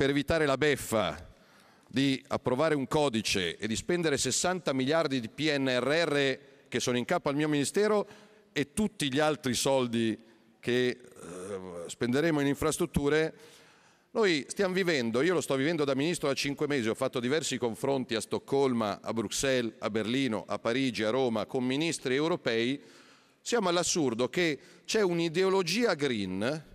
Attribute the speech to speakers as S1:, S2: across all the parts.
S1: per evitare la beffa di approvare un codice e di spendere 60 miliardi di PNRR che sono in capo al mio Ministero e tutti gli altri soldi che eh, spenderemo in infrastrutture, noi stiamo vivendo, io lo sto vivendo da ministro da cinque mesi, ho fatto diversi confronti a Stoccolma, a Bruxelles, a Berlino, a Parigi, a Roma, con ministri europei, siamo all'assurdo che c'è un'ideologia green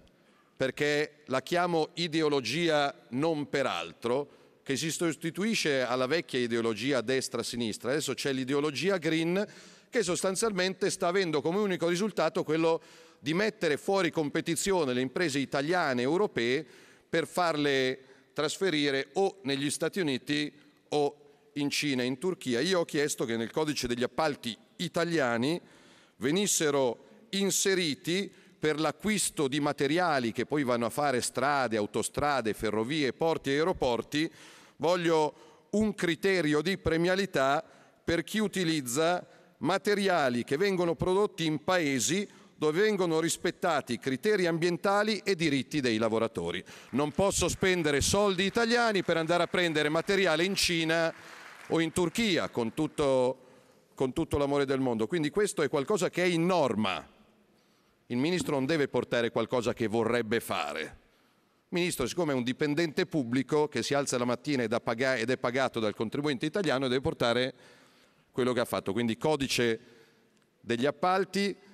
S1: perché la chiamo ideologia non per altro, che si sostituisce alla vecchia ideologia destra-sinistra. Adesso c'è l'ideologia green che sostanzialmente sta avendo come unico risultato quello di mettere fuori competizione le imprese italiane e europee per farle trasferire o negli Stati Uniti o in Cina e in Turchia. Io ho chiesto che nel codice degli appalti italiani venissero inseriti per l'acquisto di materiali che poi vanno a fare strade, autostrade, ferrovie, porti e aeroporti, voglio un criterio di premialità per chi utilizza materiali che vengono prodotti in paesi dove vengono rispettati criteri ambientali e diritti dei lavoratori. Non posso spendere soldi italiani per andare a prendere materiale in Cina o in Turchia, con tutto, con tutto l'amore del mondo. Quindi questo è qualcosa che è in norma il ministro non deve portare qualcosa che vorrebbe fare. Il ministro, siccome è un dipendente pubblico che si alza la mattina ed, è pagato dal contribuente italiano, deve portare quello che ha fatto. Quindi codice degli appalti,